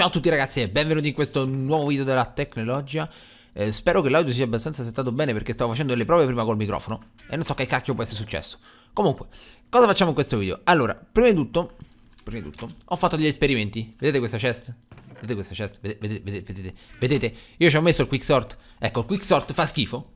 Ciao a tutti ragazzi e benvenuti in questo nuovo video della Tecnologia eh, Spero che l'audio sia abbastanza settato bene perché stavo facendo le prove prima col microfono E non so che cacchio può essere successo Comunque, cosa facciamo in questo video? Allora, prima di tutto, prima di tutto ho fatto degli esperimenti Vedete questa chest? Vedete questa chest? Vedete, vedete, vedete, vedete? Io ci ho messo il quicksort Ecco, il quicksort fa schifo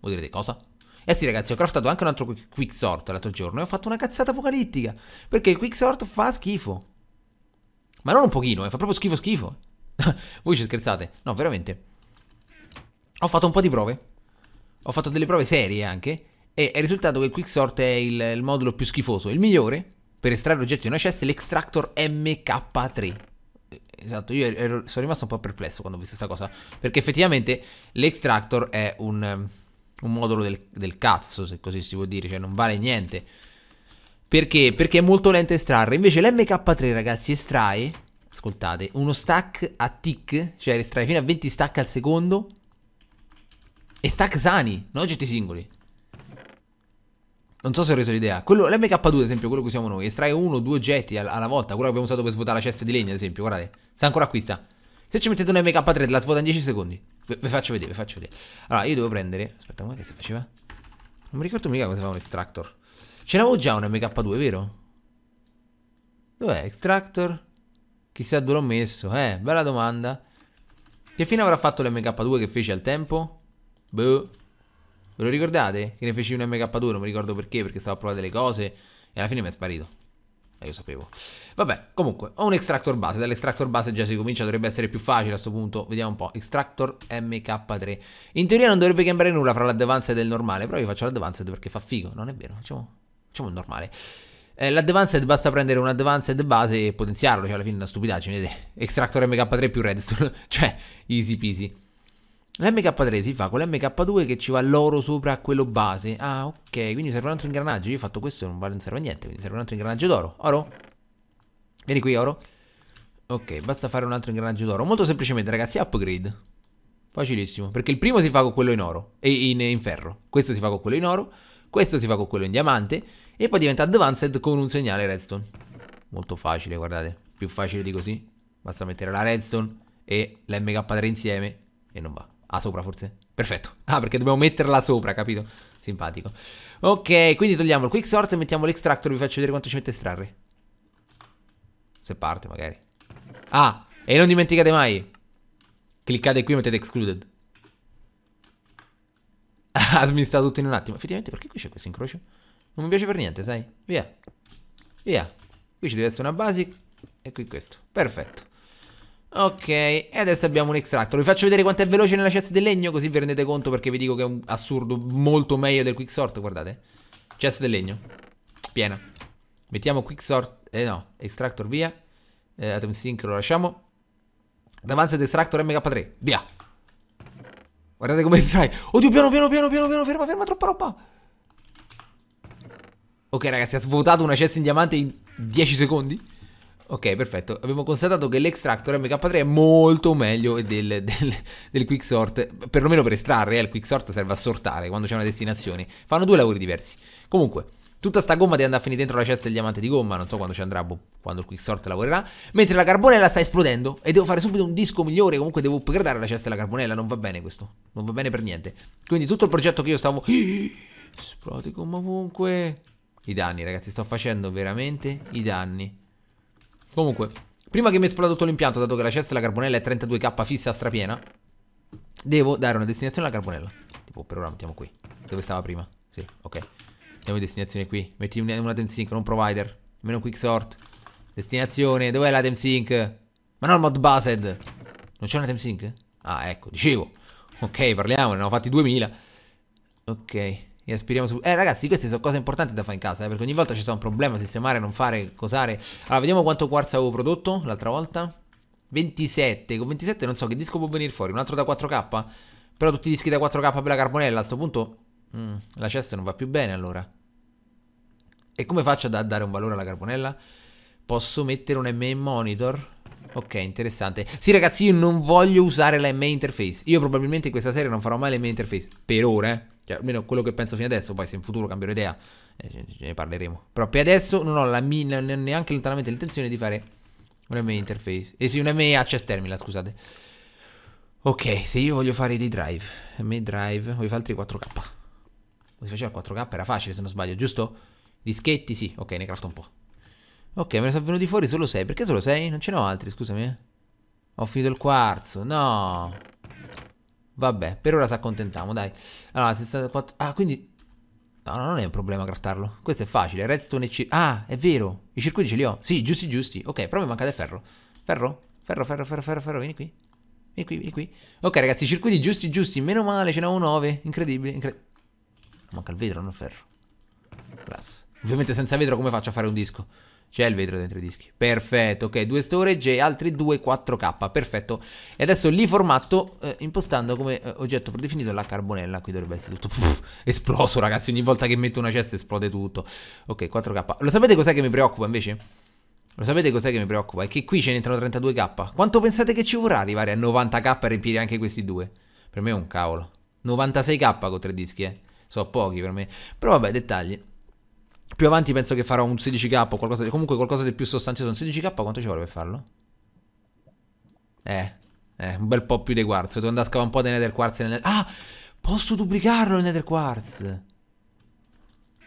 Voi direte cosa? Eh sì ragazzi, ho craftato anche un altro quicksort l'altro giorno e ho fatto una cazzata apocalittica Perché il quicksort fa schifo ma non un pochino, eh, fa proprio schifo schifo. Voi ci scherzate? No, veramente. Ho fatto un po' di prove. Ho fatto delle prove serie anche. E è risultato che Quicksort è il, il modulo più schifoso. Il migliore per estrarre oggetti di una cesta è l'extractor MK3. Esatto, io ero, sono rimasto un po' perplesso quando ho visto questa cosa. Perché effettivamente l'extractor è un, um, un modulo del, del cazzo, se così si può dire. Cioè non vale niente. Perché? Perché è molto lento estrarre. Invece l'MK3, ragazzi, estrae, ascoltate, uno stack a tick, cioè estrae fino a 20 stack al secondo. E stack sani, non oggetti singoli. Non so se ho reso l'idea. Quello, l'MK2, ad esempio, quello che usiamo noi, estrae uno o due oggetti alla volta. Quello che abbiamo usato per svuotare la cesta di legno, ad esempio, guardate. Sta ancora qui, sta. Se ci mettete un MK3, la svuota in 10 secondi. Ve faccio vedere, ve faccio vedere. Allora, io devo prendere... Aspetta, come che si faceva? Non mi ricordo mica cosa fa un extractor. Ce l'avevo già un MK2, vero? Dov'è? Extractor? Chissà dove l'ho messo. Eh, bella domanda. Che fine avrà fatto l'MK2 che feci al tempo? Boh. Ve lo ricordate? Che ne feci un MK2, non mi ricordo perché, perché stavo a provare delle cose e alla fine mi è sparito. Eh, io sapevo. Vabbè, comunque, ho un extractor base. Dall'extractor base già si comincia, dovrebbe essere più facile a questo punto. Vediamo un po'. Extractor MK3. In teoria non dovrebbe cambiare nulla fra l'advanced e il normale, però io faccio l'advanced perché fa figo. Non è vero, facciamo facciamo il normale. Eh, l'advanced basta prendere un advanced base e potenziarlo, cioè alla fine è una stupidaggine, vedete? Extractor MK3 più redstone, cioè easy peasy. L'MK3 si fa con l'MK2 che ci va l'oro sopra a quello base. Ah, ok, quindi serve un altro ingranaggio. Io ho fatto questo e non, vale, non serve a niente, quindi serve un altro ingranaggio d'oro. Oro? Vieni qui, oro. Ok, basta fare un altro ingranaggio d'oro. Molto semplicemente, ragazzi, upgrade. Facilissimo, perché il primo si fa con quello in oro, e in, in ferro. Questo si fa con quello in oro, questo si fa con quello in diamante e poi diventa advanced con un segnale redstone. Molto facile, guardate. Più facile di così. Basta mettere la redstone e l'MK3 insieme e non va. Ah, sopra forse? Perfetto. Ah, perché dobbiamo metterla sopra, capito? Simpatico. Ok, quindi togliamo il quick sort e mettiamo l'extractor. Vi faccio vedere quanto ci mette a estrarre. Se parte, magari. Ah, e non dimenticate mai. Cliccate qui e mettete excluded. Ha smistato tutto in un attimo. Effettivamente, perché qui c'è questo incrocio? Non mi piace per niente, sai? Via. Via. Qui ci deve essere una basic e qui questo. Perfetto. Ok, e adesso abbiamo un extractor. Vi faccio vedere quanto è veloce nella chest del legno, così vi rendete conto perché vi dico che è un assurdo molto meglio del quick sort, guardate. Chest del legno. Piena. Mettiamo quick sort, eh no, extractor via. Eh, Atom Sync lo lasciamo. Advanced Extractor MK3, via. Guardate come stai. Oddio, piano, piano, piano, piano, piano, ferma, ferma, troppa roba. Ok ragazzi, ha svuotato una cesta in diamante in 10 secondi? Ok, perfetto. Abbiamo constatato che l'extractor MK3 è molto meglio del, del, del quicksort, perlomeno per estrarre, eh, il quicksort serve a sortare quando c'è una destinazione. Fanno due lavori diversi. Comunque, Tutta sta gomma deve andare a finire dentro la cesta del diamante di gomma, non so quando ci andrà, boh, quando il quicksort lavorerà. Mentre la carbonella sta esplodendo e devo fare subito un disco migliore, comunque devo upgradare la cesta della carbonella, non va bene questo, non va bene per niente. Quindi tutto il progetto che io stavo... Esplode gomma ovunque i danni, ragazzi. Sto facendo veramente i danni. Comunque, prima che mi esploda tutto l'impianto, dato che la cesta e la carbonella è 32k fissa a strapiena, devo dare una destinazione alla carbonella. Tipo, per ora mettiamo qui. Dove stava prima? Sì, ok. Andiamo in destinazione qui. Metti un, un item sync, non provider. Meno quick sort. Destinazione, dov'è l'item sync? Ma non mod based. Non c'è un item sync? Ah, ecco, dicevo. Ok, parliamo, ne abbiamo fatti 2000. Ok. E aspiriamo su... Eh ragazzi, queste sono cose importanti da fare in casa, eh, perché ogni volta ci sta un problema, sistemare, non fare, cosare. Allora, vediamo quanto quarzo avevo prodotto l'altra volta. 27, con 27 non so che disco può venire fuori, un altro da 4K? Però tutti i dischi da 4K per la carbonella, a sto punto mm, la cesta non va più bene allora. E come faccio a dare un valore alla carbonella? Posso mettere un ME monitor? Ok, interessante. Sì, ragazzi, io non voglio usare la MA interface. Io probabilmente in questa serie non farò mai la MA interface. Per ora, eh. Cioè, almeno quello che penso fino adesso, poi se in futuro cambierò idea, eh, ce ne parleremo. Però per adesso non ho la mia, neanche lontanamente l'intenzione di fare un ME interface. Eh sì, un ME access terminal, scusate. Ok, se io voglio fare dei drive, ME drive, voglio fare altri 4K. Si faceva 4K, era facile se non sbaglio, giusto? Dischetti, sì, ok, ne crafto un po'. Ok, me ne sono venuti fuori solo 6. Perché solo 6? Non ce ne ho altri, scusami. Eh. Ho finito il quarzo, no. Vabbè, per ora ci accontentiamo, dai. Allora, 64... Ah, quindi... No, no, non è un problema craftarlo. Questo è facile. Redstone e... Ah, è vero. I circuiti ce li ho. Sì, giusti, giusti. Ok, però mi manca del ferro. Ferro? Ferro, ferro, ferro, ferro, ferro. Vieni qui. Vieni qui, vieni qui. Ok, ragazzi, i circuiti giusti, giusti. Meno male, ce ne n'avevo 9. Incredibile. Incred... Manca il vetro, non il ferro. Class. Ovviamente senza vetro come faccio a fare un disco? C'è il vetro dentro i dischi. Perfetto, ok, 2 storage e altri due 4K, perfetto. E adesso li formatto eh, impostando come eh, oggetto predefinito la carbonella. Qui dovrebbe essere tutto pff, esploso, ragazzi. Ogni volta che metto una cesta esplode tutto. Ok, 4K. Lo sapete cos'è che mi preoccupa invece? Lo sapete cos'è che mi preoccupa? È che qui ce ne entrano 32K. Quanto pensate che ci vorrà arrivare a 90K e riempire anche questi due? Per me è un cavolo. 96K con tre dischi, eh. So pochi per me. Però vabbè, dettagli. Più avanti penso che farò un 16k o qualcosa di, comunque qualcosa di più sostanzioso. Un 16k quanto ci vuole per farlo? Eh, eh, un bel po' più dei quartz. Devo andare a scavare un po' dei nether quartz. Nel... Ah, posso duplicarlo il nether quartz.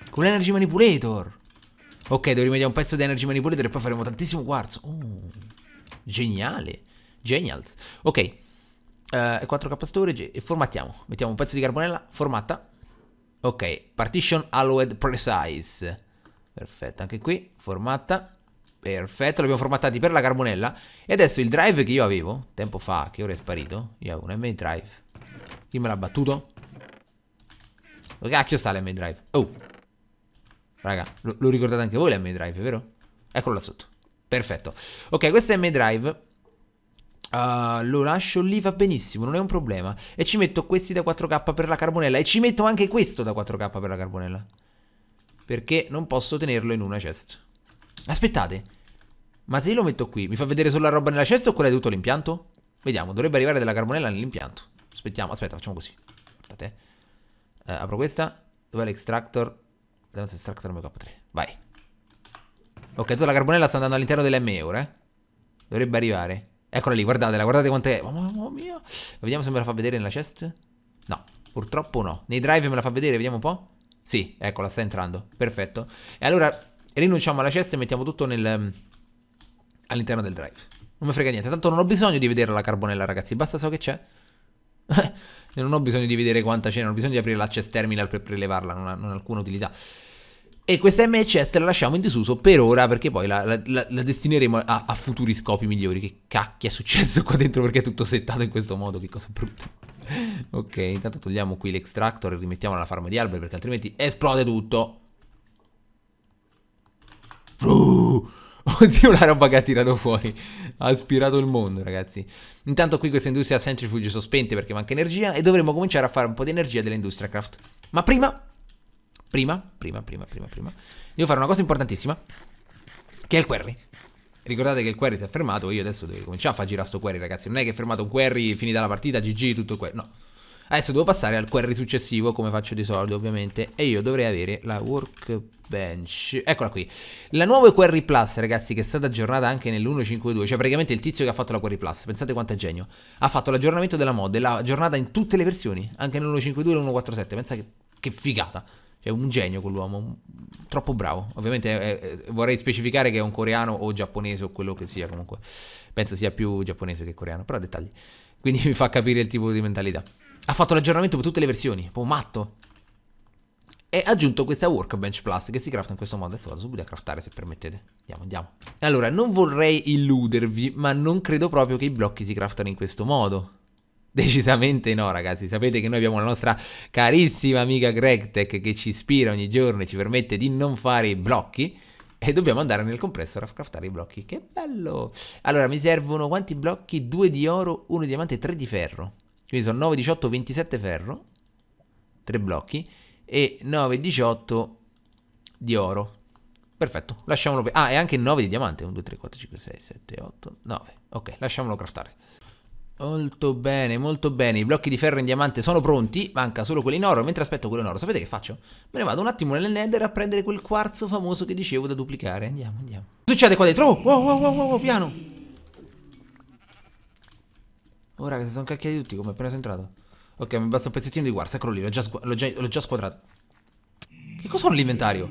Con l'energy manipulator. Ok, devo rimediare un pezzo di energy manipulator e poi faremo tantissimo quartz. Oh, geniale. Genials. Ok. Uh, eh, 4K storage e formattiamo. Mettiamo un pezzo di carbonella, formatta. Ok, partition allowed precise. Perfetto, anche qui, formatta. Perfetto, l'abbiamo formattati per la carbonella. E adesso il drive che io avevo, tempo fa, che ora è sparito. Io avevo un MA drive. Chi me l'ha battuto? Dove cacchio sta l'MA drive? Oh. Raga, lo, lo ricordate anche voi l'MA drive, vero? Eccolo là sotto. Perfetto. Ok, questo è MA drive. Uh, lo lascio lì, va benissimo, non è un problema. E ci metto questi da 4K per la carbonella. E ci metto anche questo da 4K per la carbonella. Perché non posso tenerlo in una chest. Aspettate. Ma se io lo metto qui, mi fa vedere solo la roba nella chest o quella di tutto l'impianto? Vediamo, dovrebbe arrivare della carbonella nell'impianto. Aspettiamo, aspetta, facciamo così. Guardate. Uh, apro questa. Dov'è l'extractor? Dance extractor MK3. Vai. Ok, tutta la carbonella sta andando all'interno dell'M ora, eh. Dovrebbe arrivare. Eccola lì, guardatela, guardate quanto è. Mamma mia. Vediamo se me la fa vedere nella chest. No, purtroppo no. Nei drive me la fa vedere, vediamo un po'. Sì, eccola, sta entrando. Perfetto. E allora rinunciamo alla chest e mettiamo tutto nel... Mm, all'interno del drive. Non mi frega niente. Tanto non ho bisogno di vedere la carbonella, ragazzi. Basta so che c'è. non ho bisogno di vedere quanta c'è, non ho bisogno di aprire la chest terminal per prelevarla, non ha, non ha alcuna utilità. E questa MHS la lasciamo in disuso per ora perché poi la, la, la destineremo a, a, futuri scopi migliori. Che cacchio è successo qua dentro perché è tutto settato in questo modo, che cosa brutta. ok, intanto togliamo qui l'extractor e rimettiamo la farma di alberi perché altrimenti esplode tutto. Uh, oddio la roba che ha tirato fuori. Ha aspirato il mondo ragazzi. Intanto qui questa industria centrifuge sospente perché manca energia e dovremo cominciare a fare un po' di energia dell'industria craft. Ma prima Prima, prima, prima, prima, prima. Devo fare una cosa importantissima. Che è il query. Ricordate che il query si è fermato. Io adesso devo cominciare a far girare sto query, ragazzi. Non è che è fermato un query, finita la partita, GG, tutto quel. No. Adesso devo passare al query successivo, come faccio di solito, ovviamente. E io dovrei avere la workbench. Eccola qui. La nuova query plus, ragazzi, che è stata aggiornata anche nell'1.5.2. Cioè, praticamente il tizio che ha fatto la query plus. Pensate quanto è genio. Ha fatto l'aggiornamento della mod. E l'ha aggiornata in tutte le versioni. Anche nell'1.5.2 e nell'1.4.7. Pensate che, che figata è un genio quell'uomo, troppo bravo. Ovviamente è, eh, è, eh, vorrei specificare che è un coreano o giapponese o quello che sia comunque. Penso sia più giapponese che coreano, però dettagli. Quindi mi fa capire il tipo di mentalità. Ha fatto l'aggiornamento per tutte le versioni, un po' matto. E ha aggiunto questa workbench plus che si crafta in questo modo. Adesso vado subito a craftare se permettete. Andiamo, andiamo. Allora, non vorrei illudervi, ma non credo proprio che i blocchi si craftano in questo modo. Decisamente no, ragazzi. Sapete che noi abbiamo la nostra carissima amica GregTech che ci ispira ogni giorno e ci permette di non fare i blocchi. E dobbiamo andare nel compressor a craftare i blocchi. Che bello! Allora, mi servono quanti blocchi? 2 di oro, 1 di diamante e 3 di ferro. Quindi sono 9, 18, 27 ferro. 3 blocchi. E 9, 18 di oro. Perfetto, lasciamolo. Ah, e anche 9 di diamante. 1, 2, 3, 4, 5, 6, 7, 8, 9. Ok, lasciamolo craftare. Molto bene, molto bene. I blocchi di ferro in diamante sono pronti. Manca solo quelli in oro. Mentre aspetto quello in oro, sapete che faccio? Me ne vado un attimo nel nether a prendere quel quarzo famoso che dicevo da duplicare. Andiamo, andiamo. Cosa succede qua dentro? Oh, wow, wow, wow, wow, piano. Ora oh, che si sono cacchiati tutti come appena sono entrato. Ok, mi basta un pezzettino di quarzo. Eccolo lì, l'ho già, già, già, squadrato. Che cosa ho nell'inventario?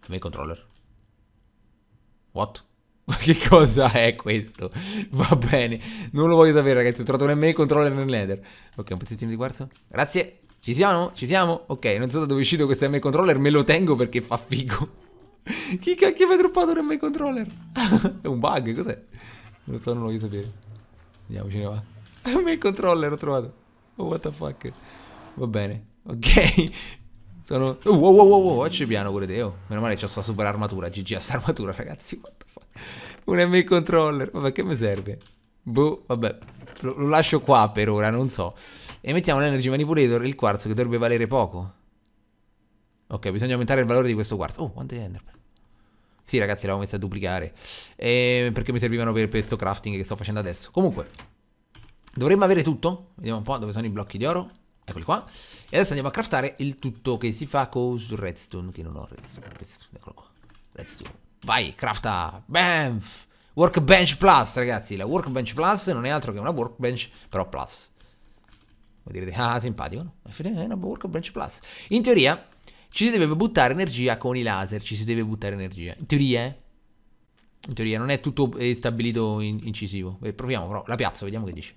Fammi il controller. What? Ma che cosa è questo? Va bene, non lo voglio sapere ragazzi, ho trovato un MA controller nel nether Ok, un pezzettino di quarzo, grazie Ci siamo? Ci siamo? Ok, non so da dove è uscito questo MA controller, me lo tengo perché fa figo Chi cacchio mi ha droppato un MA controller? è un bug, cos'è? Non lo so, non lo voglio sapere Andiamo, ce ne va MA controller ho trovato Oh, what the fuck Va bene, ok sono... Oh, uh, wow, wow, wow, wow, piano pure Teo. Meno male c'ho sta super armatura, GG a sta armatura, ragazzi, what the fuck. Un MA controller, vabbè, che mi serve? Boh, vabbè, lo, lo lascio qua per ora, non so. E mettiamo l'energy manipulator, il quarzo, che dovrebbe valere poco. Ok, bisogna aumentare il valore di questo quarzo. Oh, quante enderman. Sì, ragazzi, l'avevo messa a duplicare. Eh, perché mi servivano per questo crafting che sto facendo adesso. Comunque, dovremmo avere tutto. Vediamo un po' dove sono i blocchi di oro. Eccoli qua. E adesso andiamo a craftare il tutto che si fa con redstone, che non ho redstone, redstone, eccolo qua. Redstone. Vai, crafta! Banff! Workbench Plus, ragazzi, la Workbench Plus non è altro che una Workbench, però Plus. Vuol dire, ah, simpatico, no? È una Workbench Plus. In teoria, ci si deve buttare energia con i laser, ci si deve buttare energia. In teoria, eh? In teoria, non è tutto eh, stabilito in incisivo. Eh, proviamo però, la piazza, vediamo che dice.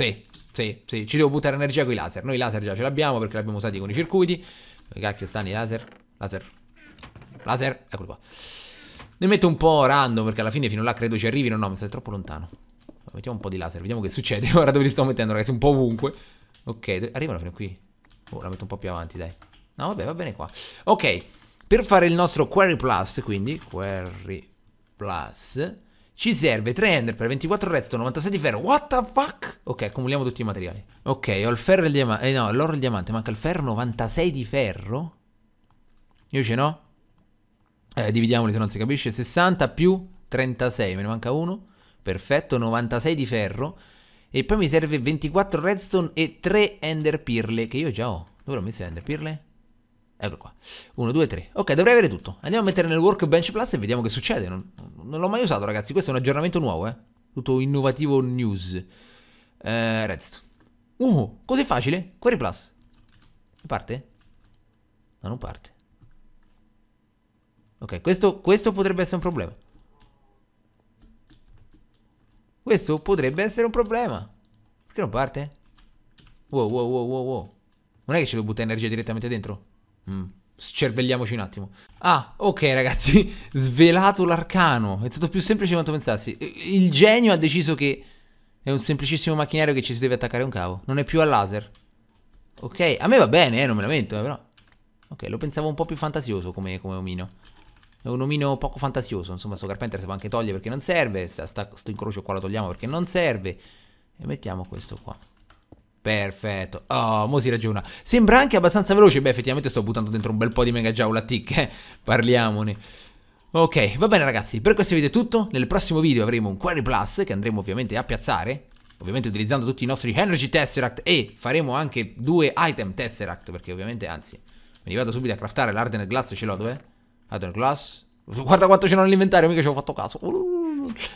3. Sì, sì, ci devo buttare energia con i laser. Noi i laser già ce l'abbiamo perché l'abbiamo usati con i circuiti. cacchio stanno i laser? Laser. Laser, eccolo qua. Ne metto un po' random perché alla fine fino là credo ci arrivino. No, mi stai troppo lontano. Mettiamo un po' di laser, vediamo che succede. Ora dove li sto mettendo, ragazzi, un po' ovunque. Ok, arrivano fino a qui. Oh, la metto un po' più avanti, dai. No, vabbè, va bene qua. Ok, per fare il nostro Query Plus, quindi Query Plus ci serve 3 ender per 24 redstone, 96 di ferro. What the fuck? Ok, accumuliamo tutti i materiali. Ok, ho il ferro e il diamante. Eh no, l'oro e il diamante. Manca il ferro, 96 di ferro. Io ce no. Eh, dividiamoli se non si capisce. 60 più 36, me ne manca uno. Perfetto, 96 di ferro. E poi mi serve 24 redstone e 3 ender pirle, che io già ho. Dove l'ho messo ender pirle? Ecco qua. 1, 2, 3. Ok, dovrei avere tutto. Andiamo a mettere nel Workbench Plus e vediamo che succede. Non, non l'ho mai usato, ragazzi. Questo è un aggiornamento nuovo, eh. Tutto innovativo news. Eh, Redstone. Uh, così facile. Query Plus. Parte? No, non parte. Ok, questo, questo potrebbe essere un problema. Questo potrebbe essere un problema. Perché non parte? Wow, wow, wow, wow, wow. Non è che ci lo buttare energia direttamente dentro? Mm. Scervelliamoci un attimo. Ah, ok ragazzi, svelato l'arcano. È stato più semplice di quanto pensassi. Il genio ha deciso che è un semplicissimo macchinario che ci si deve attaccare un cavo. Non è più al laser. Ok, a me va bene, eh, non me lamento, eh, però... Ok, lo pensavo un po' più fantasioso come, come omino. È un omino poco fantasioso, insomma, sto Carpenter si può anche togliere perché non serve, sta, sta, sto incrocio qua lo togliamo perché non serve. E mettiamo questo qua. Perfetto, oh, mo si ragiona. Sembra anche abbastanza veloce, beh effettivamente sto buttando dentro un bel po' di megajoule a tic, eh? parliamone. Ok, va bene ragazzi, per questo video è tutto, nel prossimo video avremo un Query Plus che andremo ovviamente a piazzare, ovviamente utilizzando tutti i nostri Energy Tesseract e faremo anche due Item Tesseract, perché ovviamente, anzi, mi vado subito a craftare l'Arden Glass, ce l'ho dov'è? Arden Glass? Guarda quanto ce l'ho nell'inventario, mica ci ho fatto caso.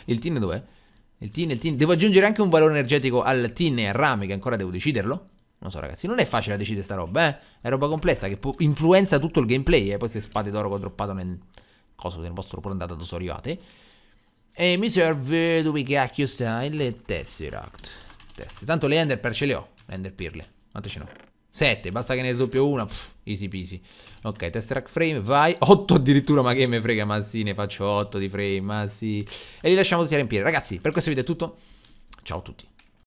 Il tin dov'è? Il tin, il tin. Devo aggiungere anche un valore energetico al tin e al rame, che ancora devo deciderlo. Non so ragazzi, non è facile decidere sta roba, eh. È roba complessa che influenza tutto il gameplay, eh. Poi se spade d'oro che ho droppato nel... Cosa del vostro prontato dove sono arrivate. E mi serve... Dove cacchio sta il Tesseract? Tesseract. Tanto le Ender per ce le ho. Ender Pirle. Quante ce n'ho? 7, basta che ne doppio una, pff, easy peasy. Ok, test track frame, vai. 8 addirittura, ma che me frega, ma sì, ne faccio 8 di frame, ma sì. E li lasciamo tutti a riempire. Ragazzi, per questo video è tutto. Ciao a tutti.